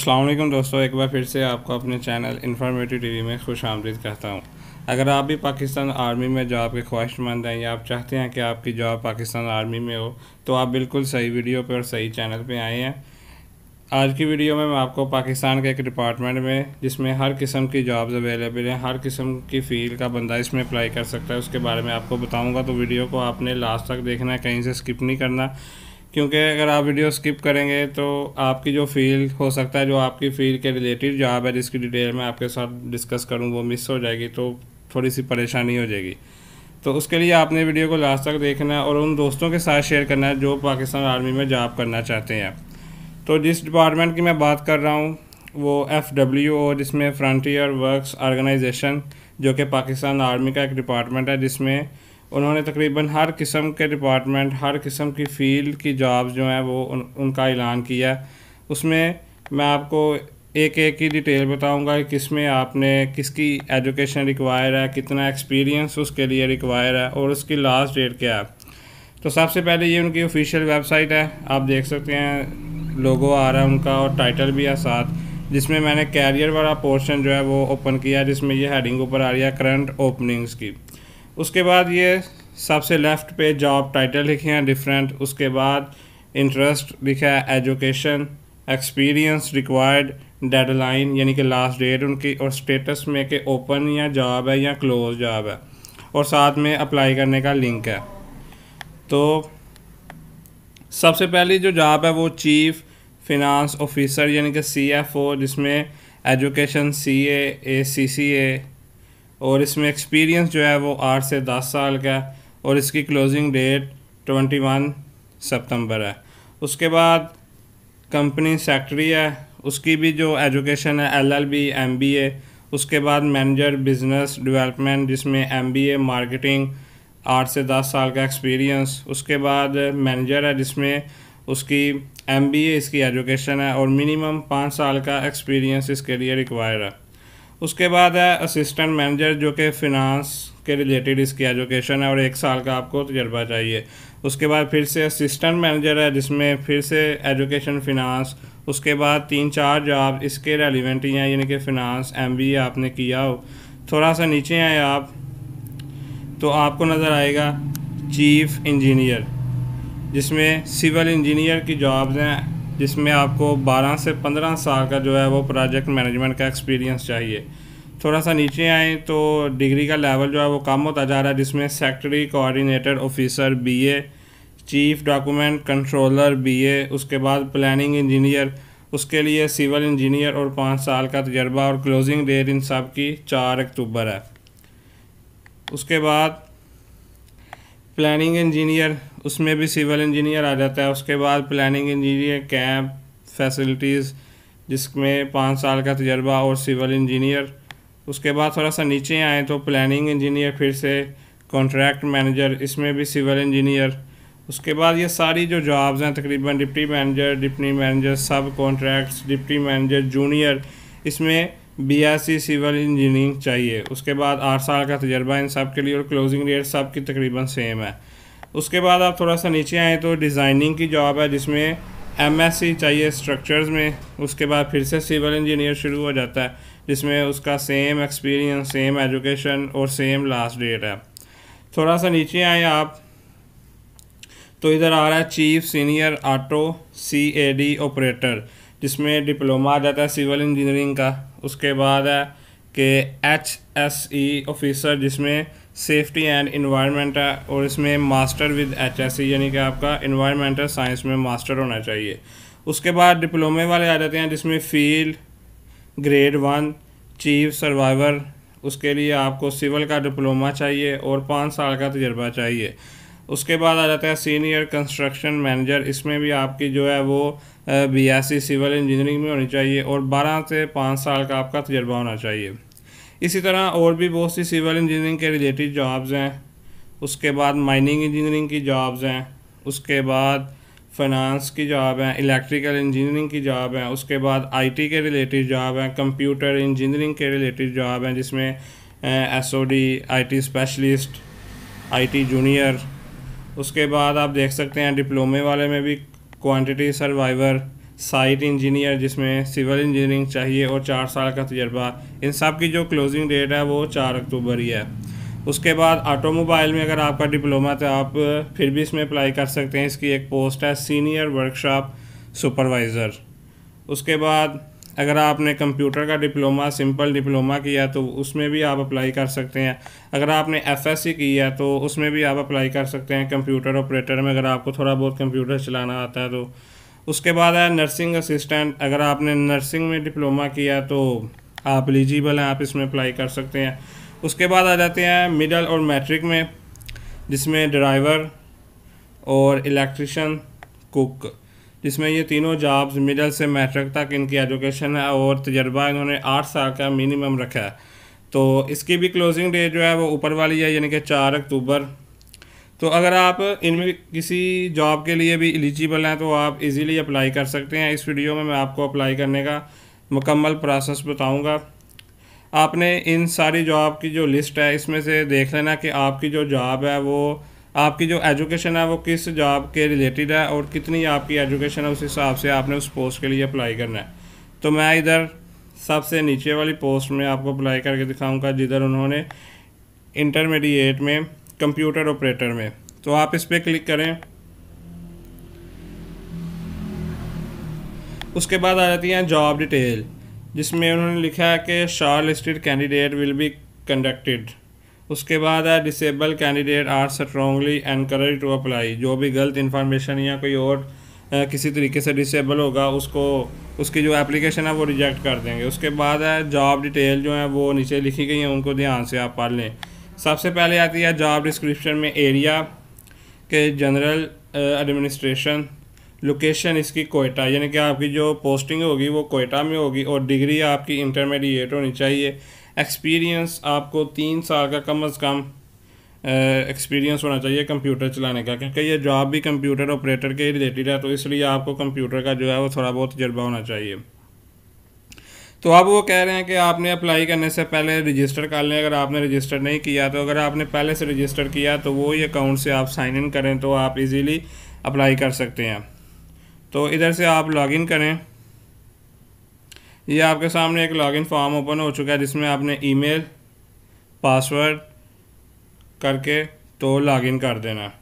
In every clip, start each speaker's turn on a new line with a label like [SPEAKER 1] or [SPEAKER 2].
[SPEAKER 1] असलम दोस्तों एक बार फिर से आपको अपने चैनल इंफॉर्मेटिव टीवी में खुश आमदीद कहता हूँ अगर आप भी पाकिस्तान आर्मी में जॉब के ख्वाहिशमंद हैं या आप चाहते हैं कि आपकी जॉब पाकिस्तान आर्मी में हो तो आप बिल्कुल सही वीडियो पर और सही चैनल पर आए हैं आज की वीडियो में मैं आपको पाकिस्तान के एक डिपार्टमेंट में जिसमें हर किस्म की जॉब्स अवेलेबल हैं हर किस्म की फ़ील्ड का बंदा इसमें अप्लाई कर सकता है उसके बारे में आपको बताऊँगा तो वीडियो को आपने लास्ट तक देखना है कहीं से स्किप नहीं करना क्योंकि अगर आप वीडियो स्किप करेंगे तो आपकी जो फील्ड हो सकता है जो आपकी फील्ड के रिलेटेड जॉब है जिसकी डिटेल मैं आपके साथ डिस्कस करूँ वो मिस हो जाएगी तो थोड़ी सी परेशानी हो जाएगी तो उसके लिए आपने वीडियो को लास्ट तक देखना है और उन दोस्तों के साथ शेयर करना है जो पाकिस्तान आर्मी में जॉब करना चाहते हैं तो जिस डिपार्टमेंट की मैं बात कर रहा हूँ वो एफ़ डब्ल्यू ओ जिसमें फ्रंटियर वर्क्स ऑर्गेनाइजेशन जो कि पाकिस्तान आर्मी का एक डिपार्टमेंट है जिसमें उन्होंने तकरीबन हर किस्म के डिपार्टमेंट हर किस्म की फ़ील्ड की जॉब जो हैं वो उन, उनका ऐलान किया उसमें मैं आपको एक एक की डिटेल बताऊंगा कि किस में आपने किसकी एजुकेशन रिक्वायर है कितना एक्सपीरियंस उसके लिए रिक्वायर है और उसकी लास्ट डेट क्या है तो सबसे पहले ये उनकी ऑफिशियल वेबसाइट है आप देख सकते हैं लोगो आ रहा है उनका और टाइटल भी है साथ जिसमें मैंने कैरियर वाला पोर्शन जो है वो ओपन किया जिसमें ये हेडिंग ऊपर आ रही है करंट ओपनिंग्स की उसके बाद ये सबसे लेफ़्ट पे जॉब टाइटल लिखे हैं डिफरेंट उसके बाद इंटरेस्ट लिखा है एजुकेशन एक्सपीरियंस रिक्वायर्ड डेडलाइन यानी कि लास्ट डेट उनकी और स्टेटस में कि ओपन या जॉब है या क्लोज जॉब है और साथ में अप्लाई करने का लिंक है तो सबसे पहली जो जॉब है वो चीफ फिनांस ऑफिसर यानी कि सी एफ ओ जिसमें एजुकेशन सी ए ए सी सी ए और इसमें एक्सपीरियंस जो है वो आठ से दस साल का है और इसकी closing date twenty one September है उसके बाद कंपनी सेक्रट्री है उसकी भी जो एजुकेशन है एलएलबी एमबीए उसके बाद मैनेजर बिजनेस डेवलपमेंट जिसमें एमबीए मार्केटिंग आठ से दस साल का एक्सपीरियंस उसके बाद मैनेजर है जिसमें उसकी एमबीए इसकी एजुकेशन है और मिनिमम पाँच साल का एक्सपीरियंस इसके लिए रिक्वायर है उसके बाद है असिस्टेंट मैनेजर जो कि फिनांस के रिलेटेड इसकी एजुकेशन है और एक साल का आपको तजर्बा चाहिए उसके बाद फिर से असिस्टेंट मैनेजर है जिसमें फिर से एजुकेशन फिनांस उसके बाद तीन चार जॉब इसके रेलिवेंट ही हैं यानी कि फिनांस एम बी आपने किया हो थोड़ा सा नीचे आए आप तो आपको नज़र आएगा चीफ इंजीनियर जिसमें सिविल इंजीनियर की जॉब्स हैं जिसमें आपको 12 से 15 साल का जो है वो प्रोजेक्ट मैनेजमेंट का एक्सपीरियंस चाहिए थोड़ा सा नीचे आएँ तो डिग्री का लेवल जो है वो कम होता जा रहा है जिसमें secretary coordinator officer BA chief document controller BA उसके बाद प्लानिंग इंजीनियर उसके लिए सिविल इंजीनियर और पाँच साल का तजर्बा और क्लोजिंग डेट इन सब की चार अक्टूबर है उसके बाद प्लानिंग इंजीनियर उसमें भी सिविल इंजीनियर आ जाता है उसके बाद प्लानिंग इंजीनियर कैंप फैसिलिटीज़ जिसमें पाँच साल का तजर्बा और सिविल इंजीनियर उसके बाद थोड़ा सा नीचे आएँ तो प्लानिंग इंजीनियर फिर से कॉन्ट्रैक्ट मैनेजर इसमें भी सिविल इंजीनियर उसके बाद ये सारी जो जॉब्स हैं तकरीबन deputy manager deputy manager sub contracts deputy manager junior इसमें B S C civil engineering चाहिए उसके बाद आठ साल का तजर्बा इन सब के लिए और क्लोजिंग रेट सब की तकरीबन सेम है उसके बाद आप थोड़ा सा नीचे आएँ तो डिज़ाइनिंग की जॉब है जिसमें एम एस सी चाहिए स्ट्रक्चर्स में उसके बाद फिर से सिविल इंजीनियर शुरू हो जाता है जिसमें उसका सेम एक्सपीरियंस सेम एजुकेशन और सेम लास्ट डेट है थोड़ा सा नीचे आए आप तो इधर आ रहा है chief senior auto C A D operator जिसमें डिप्लोमा आ जाता है सिविल इंजीनियरिंग का उसके बाद है कि एच एस ऑफिसर जिसमें सेफ्टी एंड इन्वायरमेंट है और इसमें मास्टर विद सी यानी कि आपका इन्वायरमेंटल साइंस में मास्टर होना चाहिए उसके बाद डिप्लोमे वाले आ जाते हैं जिसमें field grade one chief surveyor उसके लिए आपको सिविल का डिप्लोमा चाहिए और पाँच साल का तजर्बा चाहिए उसके बाद आ जाता है सीनियर कंस्ट्रक्शन मैनेजर इसमें भी आपकी जो है वो बीएससी सिविल इंजीनियरिंग में होनी चाहिए और 12 से 5 साल का आपका तजर्बा होना चाहिए इसी तरह और भी बहुत सी सिविल इंजीनियरिंग के रिलेटेड जॉब्स हैं उसके बाद माइनिंग इंजीनियरिंग की जॉब्स हैं उसके बाद फाइनेंस की जॉब हैं इलेक्ट्रिकल इंजीनियरिंग की जॉब हैं उसके बाद आईटी के रिलेटेड जॉब हैं कंप्यूटर इंजीनियरिंग के रिलेटेड जॉब हैं जिसमें S O D I T specialist I T junior उसके बाद आप देख सकते हैं डिप्लोमे वाले में भी क्वांटिटी सर्वाइवर साइट इंजीनियर जिसमें सिविल इंजीनियरिंग चाहिए और चार साल का तजर्बा इन सब की जो क्लोजिंग डेट है वो चार अक्टूबर ही है उसके बाद ऑटोमोबाइल में अगर आपका डिप्लोमा तो आप फिर भी इसमें अप्लाई कर सकते हैं इसकी एक पोस्ट है सीनियर वर्कशॉप सुपरवाइज़र उसके बाद अगर आपने कंप्यूटर का डिप्लोमा सिंपल डिप्लोमा किया तो उसमें भी आप अप्लाई कर सकते हैं अगर आपने एफएससी किया तो उसमें भी आप अप्लाई कर सकते हैं कंप्यूटर ऑपरेटर में अगर आपको थोड़ा बहुत कंप्यूटर चलाना आता है तो उसके बाद आया नर्सिंग असिस्टेंट अगर आपने नर्सिंग में डिप्लोमा किया तो आप एलिजिबल हैं आप इसमें अप्लाई कर सकते हैं उसके बाद आ जाते हैं मिडल और मैट्रिक में जिसमें ड्राइवर और इलेक्ट्रिशन कुक जिसमें ये तीनों जॉब्स मिडल से मैट्रिक तक इनकी एजुकेशन है और तजर्बा इन्होंने आठ साल का मिनिमम रखा है तो इसकी भी क्लोजिंग डेट जो है वो ऊपर वाली है यानी कि चार अक्टूबर तो अगर आप इनमें किसी जॉब के लिए भी एलिजिबल हैं तो आप इजीली अप्लाई कर सकते हैं इस वीडियो में मैं आपको अप्लाई करने का मुकम्मल प्रोसेस बताऊंगा आपने इन सारी जॉब की जो लिस्ट है इसमें से देख लेना कि आपकी जो जॉब है वो आपकी जो एजुकेशन है वो किस जॉब के रिलेटेड है और कितनी आपकी एजुकेशन है उस हिसाब से आपने उस पोस्ट के लिए अप्लाई करना है तो मैं इधर सबसे नीचे वाली पोस्ट में आपको अप्लाई करके दिखाऊंगा जिधर उन्होंने इंटरमीडिएट में कंप्यूटर ऑपरेटर में तो आप इस पर क्लिक करें उसके बाद आ जाती हैं जॉब डिटेल जिसमें उन्होंने लिखा है कि short listed candidate will be conducted उसके बाद है disable candidate are strongly encourage to apply जो भी गलत इन्फॉर्मेशन या कोई और आ, किसी तरीके से डिसेबल होगा उसको उसकी जो एप्लीकेशन है वो रिजेक्ट कर देंगे उसके बाद है जॉब डिटेल जो है वो नीचे लिखी गई हैं उनको ध्यान से आप पढ़ लें सबसे पहले आती है जॉब डिस्क्रिप्शन में एरिया के जनरल एडमिनिस्ट्रेशन लोकेशन इसकी कोयटा यानी कि आपकी जो पोस्टिंग होगी वो कोयटा में होगी और डिग्री आपकी इंटरमीडिएट होनी चाहिए एक्सपीरियंस आपको तीन साल का कम अज़ कम एक्सपीरियंस uh, होना चाहिए कंप्यूटर चलाने का क्योंकि ये जॉब भी कंप्यूटर ऑपरेटर के रिलेटेड है तो इसलिए आपको कंप्यूटर का जो है वो थोड़ा बहुत तजर्बा होना चाहिए तो अब वो कह रहे हैं कि आपने अप्लाई करने से पहले रजिस्टर कर लें अगर आपने रजिस्टर नहीं किया तो अगर आपने पहले से रजिस्टर किया तो वो ही अकाउंट से आप साइन इन करें तो आप इजीली अप्लाई कर सकते हैं तो इधर से आप लॉगिन करें ये आपके सामने एक लॉगिन फॉर्म ओपन हो चुका है जिसमें आपने ईमेल पासवर्ड करके तो लॉगिन कर देना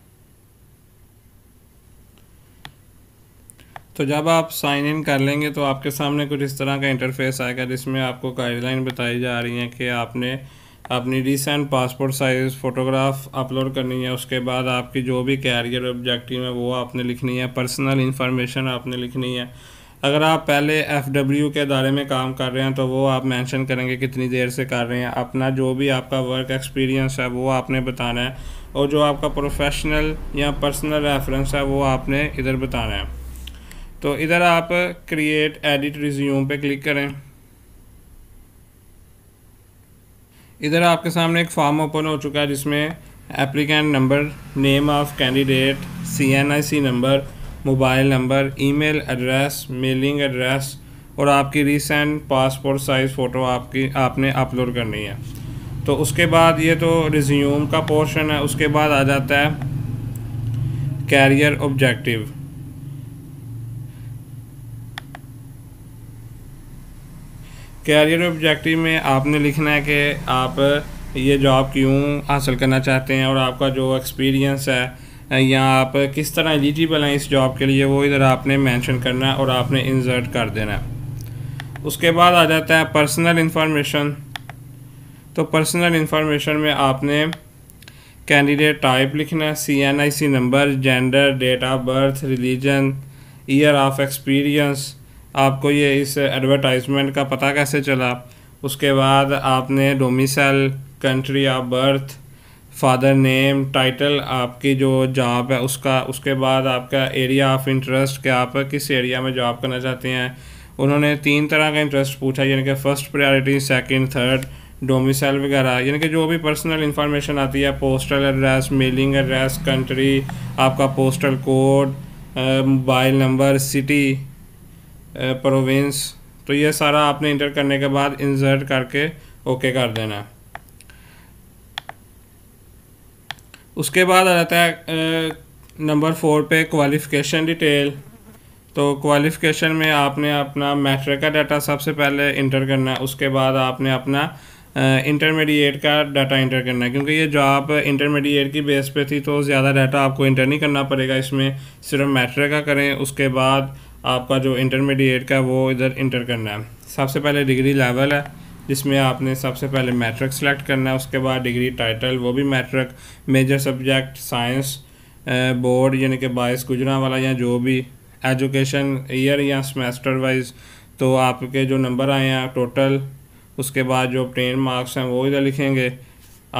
[SPEAKER 1] तो जब आप साइन इन कर लेंगे तो आपके सामने कुछ इस तरह का इंटरफेस आएगा जिसमें आपको गाइडलाइन बताई जा रही है कि आपने अपनी recent passport size photograph upload करनी है उसके बाद आपकी जो भी कैरियर ऑब्जेक्टिव है वो आपने लिखनी है पर्सनल इन्फॉर्मेशन आपने लिखनी है अगर आप पहले एफ डब्ल्यू के दायरे में काम कर रहे हैं तो वो आप मेंशन करेंगे कितनी देर से कर रहे हैं अपना जो भी आपका वर्क एक्सपीरियंस है वो आपने बताना है और जो आपका प्रोफेशनल या पर्सनल रेफरेंस है वो आपने इधर बताना है तो इधर आप क्रिएट एडिट रिज्यूम पे क्लिक करें इधर आपके सामने एक फॉर्म ओपन हो चुका है जिसमें applicant number name of candidate C N I C number mobile number email address mailing address और आपकी रिसेंट पासपोर्ट साइज़ फ़ोटो आपकी आपने अपलोड करनी है तो उसके बाद ये तो रिज्यूम का पोर्शन है उसके बाद आ जाता है कैरियर ऑब्जेक्टिव कैरियर ऑब्जेक्टिव में आपने लिखना है कि आप ये जॉब क्यों हासिल करना चाहते हैं और आपका जो एक्सपीरियंस है या आप किस तरह एलिजिबल हैं इस जॉब के लिए वो इधर आपने मेंशन करना है और आपने इंसर्ट कर देना है उसके बाद आ जाता है पर्सनल इंफॉर्मेशन तो पर्सनल इन्फॉर्मेशन में आपने कैंडिडेट टाइप लिखना है C N I C number gender date of birth religion year of experience आपको ये इस एडवर्टाइजमेंट का पता कैसे चला उसके बाद आपने domicile country of birth father name title आपकी जो जॉब है उसका उसके बाद आपका एरिया ऑफ इंटरेस्ट क्या आप किस एरिया में जॉब करना चाहते हैं उन्होंने तीन तरह का इंटरेस्ट पूछा यानी कि first priority second third domicile वगैरह यानी कि जो भी पर्सनल इंफॉर्मेशन आती है postal address mailing address country आपका postal code mobile number city province तो ये सारा आपने इंटर करने के बाद इंसर्ट करके ओके कर देना उसके बाद आ जाता है नंबर फोर पे क्वालिफ़िकेशन डिटेल तो क्वालिफ़िकेशन में आपने अपना मैट्रिक का डाटा सबसे पहले इंटर करना है उसके बाद आपने अपना इंटरमीडिएट का डाटा इंटर करना है क्योंकि ये जॉब इंटरमीडिएट की बेस पे थी तो ज़्यादा डाटा आपको इंटर नहीं करना पड़ेगा इसमें सिर्फ मैट्रिक का करें उसके बाद आपका जो इंटरमीडिएट का वो इधर इंटर करना है सबसे पहले डिग्री लेवल है जिसमें आपने सबसे पहले मैट्रिक सेलेक्ट करना है उसके बाद डिग्री टाइटल वो भी matric major subject science board यानी कि बाईस गुजरा वाला या जो भी एजुकेशन ईयर या सेमेस्टर वाइज तो आपके जो नंबर आए हैं टोटल उसके बाद जो टेन मार्क्स हैं वो इधर लिखेंगे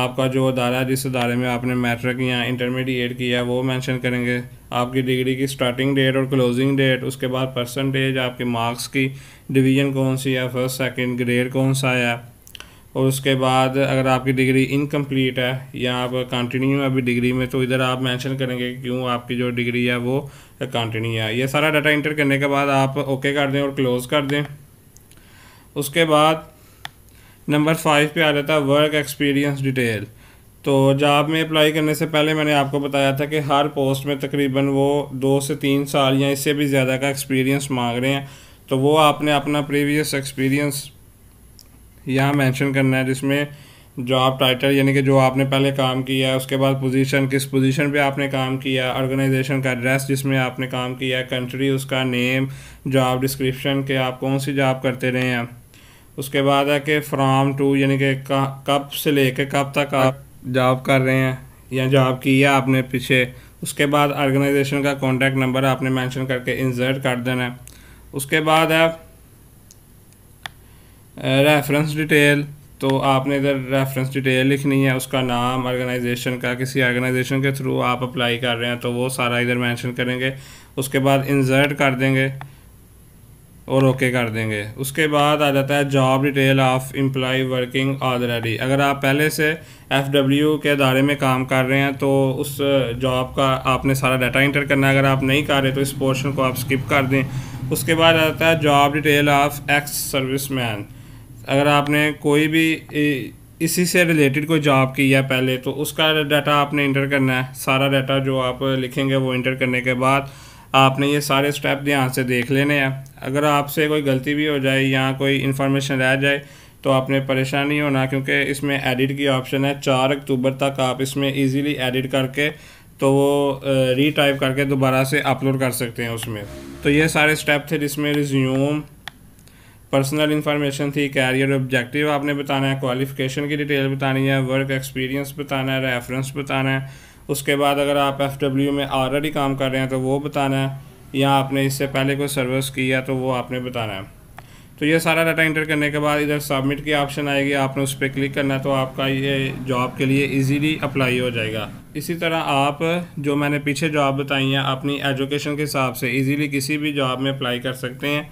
[SPEAKER 1] आपका जो अदारा जिस अदारे में आपने मैट्रिक या इंटरमीडिएट किया वो मैंशन करेंगे आपकी डिग्री की स्टार्टिंग डेट और क्लोजिंग डेट उसके बाद परसेंटेज आपके मार्क्स की डिवीजन कौन सी है फर्स्ट सेकंड ग्रेड कौन सा है और उसके बाद अगर आपकी डिग्री इनकम्प्लीट है या आप कंटिन्यू अभी डिग्री में तो इधर आप मेंशन करेंगे क्यों आपकी जो डिग्री है वो कंटिन्यू है ये सारा डाटा इंटर करने के बाद आप ओके कर दें और क्लोज़ कर दें उसके बाद नंबर फाइव पे आ जाता है वर्क एक्सपीरियंस डिटेल तो जॉब में अप्लाई करने से पहले मैंने आपको बताया था कि हर पोस्ट में तकरीबन वो दो से तीन साल या इससे भी ज़्यादा का एक्सपीरियंस मांग रहे हैं तो वो आपने अपना प्रीवियस एक्सपीरियंस यहाँ मेंशन करना है जिसमें जॉब टाइटल यानी कि जो आपने पहले काम किया उसके बाद पोजीशन किस पोजीशन पे आपने काम किया ऑर्गेनाइजेशन का एड्रेस जिसमें आपने काम किया कंट्री उसका नेम जॉब डिस्क्रिप्शन के आप कौन सी जॉब करते रहे हैं उसके बाद है कि फ्राम टू यानी कि कब से लेके कब तक आप जॉब कर रहे हैं या जॉब की है आपने पीछे उसके बाद ऑर्गेनाइजेशन का कॉन्टैक्ट नंबर आपने मेंशन करके इंसर्ट कर देना है उसके बाद है रेफरेंस डिटेल तो आपने इधर रेफरेंस डिटेल लिखनी है उसका नाम ऑर्गेनाइजेशन का किसी ऑर्गेनाइजेशन के थ्रू आप अप्लाई कर रहे हैं तो वो सारा इधर मेंशन करेंगे उसके बाद इंसर्ट कर देंगे और ओके कर देंगे उसके बाद आ जाता है job detail of employ working already अगर आप पहले से एफ डब्ल्यू के दायरे में काम कर रहे हैं तो उस जॉब का आपने सारा डाटा इंटर करना है अगर आप नहीं कर रहे तो इस पोर्शन को आप स्किप कर दें उसके बाद आ जाता है job detail of ex service man अगर आपने कोई भी इसी से रिलेटेड कोई जॉब की है पहले तो उसका डाटा आपने इंटर करना है सारा डाटा जो आप लिखेंगे वो इंटर करने के बाद आपने ये सारे स्टेप ध्यान से देख लेने हैं अगर आपसे कोई गलती भी हो जाए या कोई इन्फॉर्मेशन रह जाए तो आपने परेशान नहीं होना क्योंकि इसमें एडिट की ऑप्शन है चार अक्टूबर तक आप इसमें इजीली एडिट करके तो वो रीटाइप करके दोबारा से अपलोड कर सकते हैं उसमें तो ये सारे स्टेप थे जिसमें रिज्यूम पर्सनल इन्फॉर्मेशन थी कैरियर ऑब्जेक्टिव आपने बताना है क्वालिफिकेशन की डिटेल बतानी है वर्क एक्सपीरियंस बताना है रेफरेंस बताना है उसके बाद अगर आप एफ डब्ल्यू में ऑलरेडी काम कर रहे हैं तो वो बताना है या आपने इससे पहले कोई सर्विस किया तो वो आपने बताना है तो ये सारा डाटा इंटर करने के बाद इधर सबमिट की ऑप्शन आएगी आपने उस पर क्लिक करना है तो आपका ये जॉब के लिए इजीली अप्लाई हो जाएगा इसी तरह आप जो मैंने पीछे जॉब बताई हैं अपनी एजुकेशन के हिसाब से इजीली किसी भी जॉब में अप्लाई कर सकते हैं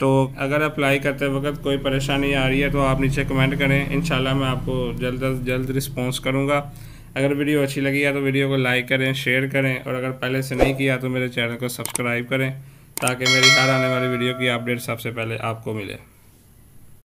[SPEAKER 1] तो अगर अप्लाई करते वक्त कोई परेशानी आ रही है तो आप नीचे कमेंट करें इन मैं आपको जल्द अज जल्द रिस्पॉन्स करूँगा अगर वीडियो अच्छी लगी है तो वीडियो को लाइक करें शेयर करें और अगर पहले से नहीं किया तो मेरे चैनल को सब्सक्राइब करें ताकि मेरी हर आने वाली वीडियो की अपडेट सबसे पहले आपको मिले